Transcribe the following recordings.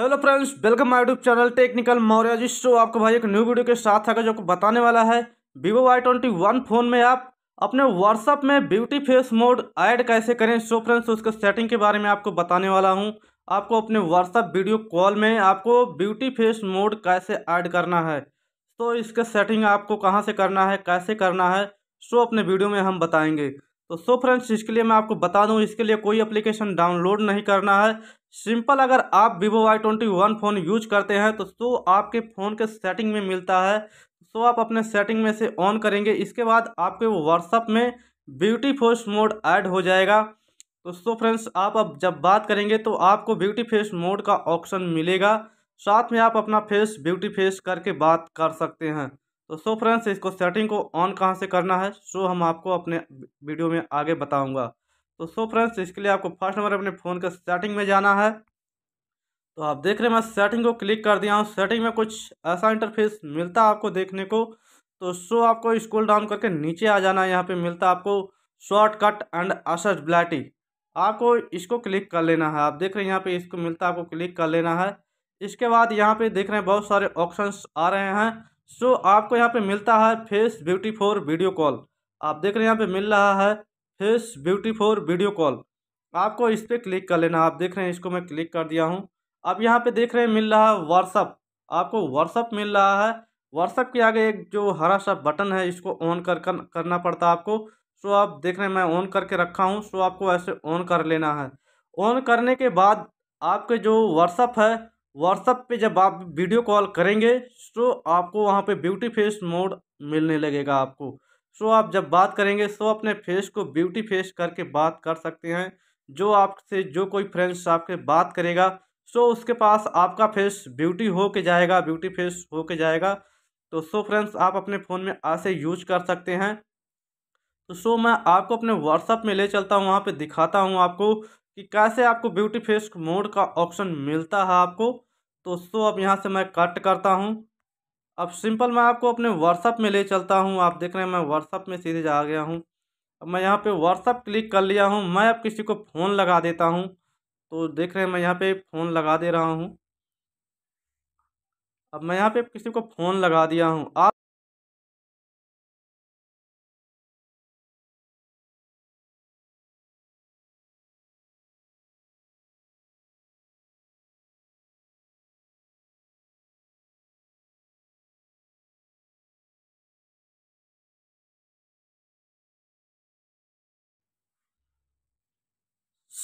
hello friends welcome my YouTube channel technical Maurya जिस show आपको भाई एक न्यू वीडियो के साथ आगे जो बताने वाला है Vivo Y twenty one phone में आप अपने व्हाट्सअप में ब्यूटी फेस मोड ऐड कैसे करें सो फ्रेंड्स उसके सेटिंग के बारे में आपको बताने वाला हूं आपको अपने व्हाट्सअप वीडियो कॉल में आपको ब्यूटी फेस मोड कैसे ऐड करना है तो इसके सेटिंग आपको कहाँ से करना है कैसे करना है सो अपने वीडियो में हम बताएँगे तो सो फ्रेंड्स इसके लिए मैं आपको बता दूं इसके लिए कोई एप्लीकेशन डाउनलोड नहीं करना है सिंपल अगर आप Vivo Y twenty one phone use करते हैं तो सो आपके फ़ोन के सेटिंग में मिलता है सो आप अपने सेटिंग में से ऑन करेंगे इसके बाद आपके वो व्हाट्सअप में ब्यूटी फेस मोड ऐड हो जाएगा तो सो फ्रेंड्स आप अब जब बात करेंगे तो आपको ब्यूटी फेस मोड का ऑप्शन मिलेगा साथ में आप अपना फेस ब्यूटी फेस करके बात कर सकते हैं तो सो फ्रेंड्स इसको सेटिंग को ऑन कहाँ से करना है सो हम आपको अपने वीडियो में आगे बताऊँगा तो सो फ्रेंड्स इसके लिए आपको फर्स्ट नंबर अपने फ़ोन के सेटिंग में जाना है तो आप देख रहे हैं मैं सेटिंग को क्लिक कर दिया हूँ सेटिंग में कुछ ऐसा इंटरफेस मिलता है आपको देखने को तो सो आपको स्कूल डाउन करके नीचे आ जाना है यहाँ पे मिलता है आपको शॉर्टकट एंड असर्ज ब्लैटी आपको इसको क्लिक कर लेना है आप देख रहे हैं यहाँ पे इसको मिलता है आपको क्लिक कर लेना है इसके बाद यहाँ पे देख रहे हैं बहुत सारे ऑप्शंस आ रहे हैं सो आपको यहाँ पे मिलता है face beauty for video call आप देख रहे हैं यहाँ पे मिल रहा है face beauty for video call आपको इस पर क्लिक कर लेना आप देख रहे हैं इसको मैं क्लिक कर दिया हूँ अब यहाँ पे देख रहे हैं मिल रहा है व्हाट्सअप आपको व्हाट्सअप मिल रहा है व्हाट्सअप के आगे एक जो हरा सा बटन है इसको ऑन कर, कर करना पड़ता है आपको सो आप देख रहे हैं मैं ऑन करके रखा हूँ सो आपको ऐसे ऑन कर लेना है ऑन करने के बाद आपके जो व्हाट्सअप है व्हाट्सअप पे जब आप वीडियो कॉल करेंगे तो आपको वहाँ पे ब्यूटी फेस मोड मिलने लगेगा आपको सो तो आप जब बात करेंगे सो तो अपने फेस को ब्यूटी फेस करके बात कर सकते हैं जो आपसे जो कोई फ्रेंड्स आपके बात करेगा सो तो उसके पास आपका फेस ब्यूटी हो के जाएगा ब्यूटी फेस हो के जाएगा तो सो फ्रेंड्स आप अपने फ़ोन में ऐसे यूज कर सकते हैं तो सो मैं आपको अपने व्हाट्सअप में ले चलता हूँ वहाँ पर दिखाता हूँ आपको कि कैसे आपको ब्यूटी फेस मोड का ऑप्शन मिलता है आपको तो उसको अब यहाँ से मैं कट करता हूँ अब सिंपल मैं आपको अपने व्हाट्सअप में ले चलता हूँ आप देख रहे हैं मैं व्हाट्सअप में सीधे जा गया हूँ अब मैं यहाँ पे व्हाट्सअप क्लिक कर लिया हूँ मैं अब किसी को फ़ोन लगा देता हूँ तो देख रहे हैं मैं यहाँ पे फ़ोन लगा दे रहा हूँ अब मैं यहाँ पे किसी को फ़ोन लगा दिया हूँ आप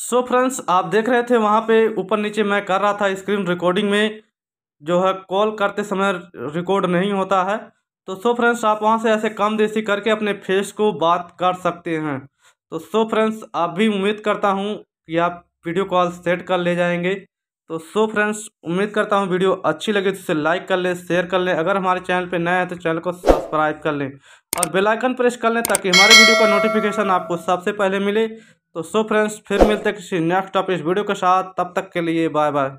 सो so फ्रेंड्स आप देख रहे थे वहाँ पे ऊपर नीचे मैं कर रहा था स्क्रीन रिकॉर्डिंग में जो है कॉल करते समय रिकॉर्ड नहीं होता है तो सो so फ्रेंड्स आप वहाँ से ऐसे कम देसी करके अपने फेस को बात कर सकते हैं तो सो so फ्रेंड्स आप भी उम्मीद करता हूँ कि आप वीडियो कॉल सेट कर ले जाएंगे तो सो फ्रेंड्स उम्मीद करता हूँ वीडियो अच्छी लगे तो इसे लाइक कर लें शेयर कर लें अगर हमारे चैनल पर नए हैं तो चैनल को सब्सक्राइब कर लें और बेलाइकन प्रेस कर लें ताकि हमारे वीडियो का नोटिफिकेशन आपको सबसे पहले मिले तो सो फ्रेंड्स फिर मिलते किसी नेक्स्ट टॉपिक वीडियो के साथ तब तक के लिए बाय बाय